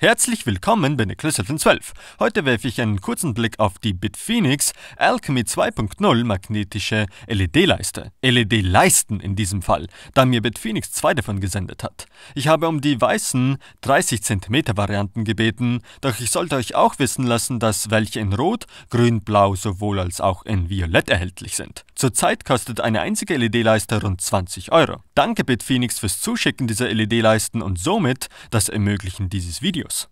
Herzlich willkommen bei Nicholas 12. Heute werfe ich einen kurzen Blick auf die Bitphoenix Alchemy 2.0 magnetische LED-Leiste. LED-Leisten in diesem Fall, da mir Bitphoenix zwei davon gesendet hat. Ich habe um die weißen 30 cm Varianten gebeten, doch ich sollte euch auch wissen lassen, dass welche in Rot, Grün, Blau sowohl als auch in Violett erhältlich sind. Zurzeit kostet eine einzige LED-Leiste rund 20 Euro. Danke Bitphoenix fürs Zuschicken dieser LED-Leisten und somit das Ermöglichen dieses Videos.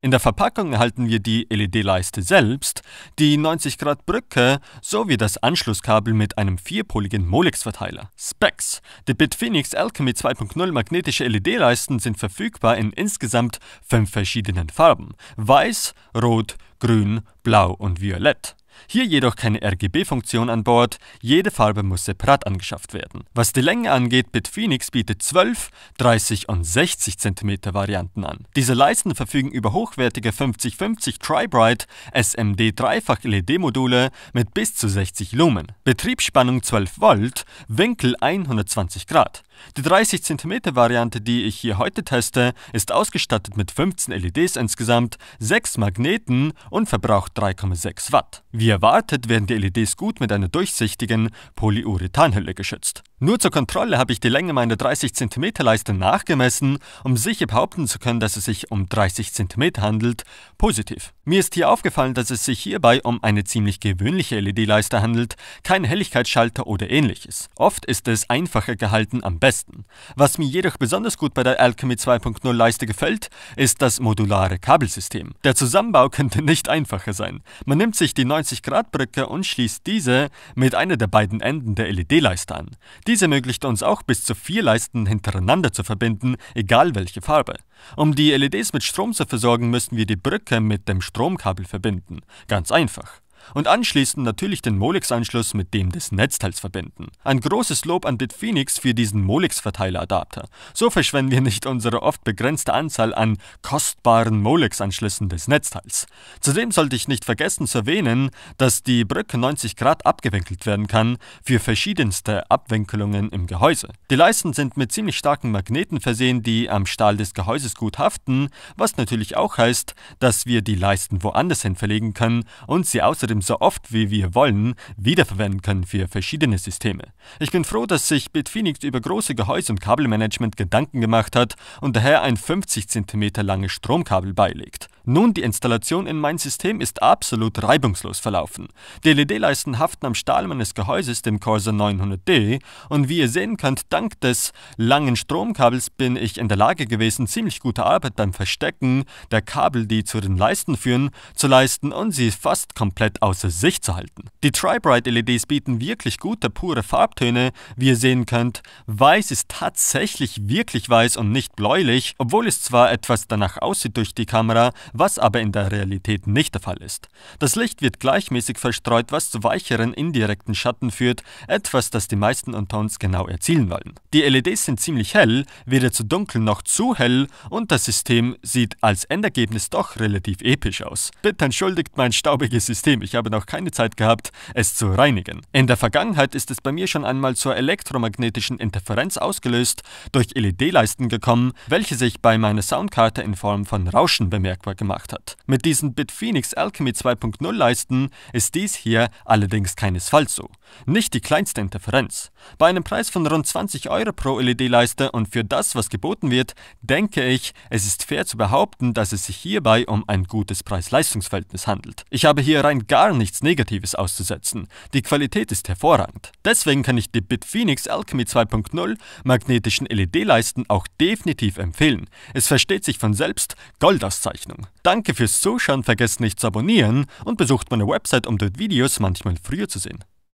In der Verpackung erhalten wir die LED-Leiste selbst, die 90 Grad Brücke sowie das Anschlusskabel mit einem vierpoligen Molex-Verteiler. Specs: Die Bitphoenix Alchemy 2.0 magnetische LED-Leisten sind verfügbar in insgesamt fünf verschiedenen Farben: Weiß, Rot, Grün, Blau und Violett. Hier jedoch keine RGB-Funktion an Bord, jede Farbe muss separat angeschafft werden. Was die Länge angeht, Bitphoenix bietet 12, 30 und 60 cm Varianten an. Diese Leisten verfügen über hochwertige 5050 Tri-Bright SMD Dreifach LED-Module mit bis zu 60 Lumen, Betriebsspannung 12 Volt, Winkel 120 Grad. Die 30 cm Variante, die ich hier heute teste, ist ausgestattet mit 15 LEDs insgesamt, 6 Magneten und verbraucht 3,6 Watt. Wie erwartet werden die LEDs gut mit einer durchsichtigen Polyurethanhülle geschützt. Nur zur Kontrolle habe ich die Länge meiner 30 cm Leiste nachgemessen, um sicher behaupten zu können, dass es sich um 30 cm handelt, positiv. Mir ist hier aufgefallen, dass es sich hierbei um eine ziemlich gewöhnliche LED-Leiste handelt, kein Helligkeitsschalter oder ähnliches. Oft ist es einfacher gehalten am besten. Was mir jedoch besonders gut bei der Alchemy 2.0 Leiste gefällt, ist das modulare Kabelsystem. Der Zusammenbau könnte nicht einfacher sein. Man nimmt sich die 90-Grad-Brücke und schließt diese mit einer der beiden Enden der LED-Leiste an. Dies ermöglicht uns auch bis zu vier Leisten hintereinander zu verbinden, egal welche Farbe. Um die LEDs mit Strom zu versorgen, müssen wir die Brücke mit dem Stromkabel verbinden. Ganz einfach und anschließend natürlich den Molex-Anschluss mit dem des Netzteils verbinden. Ein großes Lob an Bitphoenix für diesen Molex-Verteileradapter. So verschwenden wir nicht unsere oft begrenzte Anzahl an kostbaren Molex-Anschlüssen des Netzteils. Zudem sollte ich nicht vergessen zu erwähnen, dass die Brücke 90 Grad abgewinkelt werden kann für verschiedenste Abwinkelungen im Gehäuse. Die Leisten sind mit ziemlich starken Magneten versehen, die am Stahl des Gehäuses gut haften, was natürlich auch heißt, dass wir die Leisten woanders hin verlegen können und sie außerdem Ethereum so oft wie wir wollen wiederverwenden können für verschiedene Systeme. Ich bin froh, dass sich Bitfinex über große Gehäuse- und Kabelmanagement Gedanken gemacht hat und daher ein 50 cm langes Stromkabel beilegt. Nun, die Installation in mein System ist absolut reibungslos verlaufen. Die LED-Leisten haften am Stahl meines Gehäuses, dem Corsair 900D, und wie ihr sehen könnt, dank des langen Stromkabels bin ich in der Lage gewesen, ziemlich gute Arbeit beim Verstecken der Kabel, die zu den Leisten führen, zu leisten und sie fast komplett außer Sicht zu halten. Die Tri-Bright-LEDs bieten wirklich gute, pure Farbtöne, wie ihr sehen könnt. Weiß ist tatsächlich wirklich weiß und nicht bläulich, obwohl es zwar etwas danach aussieht durch die Kamera, was aber in der Realität nicht der Fall ist. Das Licht wird gleichmäßig verstreut, was zu weicheren indirekten Schatten führt, etwas, das die meisten unter uns genau erzielen wollen. Die LEDs sind ziemlich hell, weder zu dunkel noch zu hell und das System sieht als Endergebnis doch relativ episch aus. Bitte entschuldigt mein staubiges System, ich habe noch keine Zeit gehabt, es zu reinigen. In der Vergangenheit ist es bei mir schon einmal zur elektromagnetischen Interferenz ausgelöst durch LED-Leisten gekommen, welche sich bei meiner Soundkarte in Form von Rauschen bemerkbar gemacht gemacht hat. Mit diesen Bitphoenix Alchemy 2.0 Leisten ist dies hier allerdings keinesfalls so. Nicht die kleinste Interferenz. Bei einem Preis von rund 20 Euro pro LED-Leiste und für das, was geboten wird, denke ich, es ist fair zu behaupten, dass es sich hierbei um ein gutes Preis-Leistungs-Verhältnis handelt. Ich habe hier rein gar nichts Negatives auszusetzen. Die Qualität ist hervorragend. Deswegen kann ich die Bitphoenix Alchemy 2.0 magnetischen LED-Leisten auch definitiv empfehlen. Es versteht sich von selbst Goldauszeichnung. Danke fürs Zuschauen, vergesst nicht zu abonnieren und besucht meine Website, um dort Videos manchmal früher zu sehen.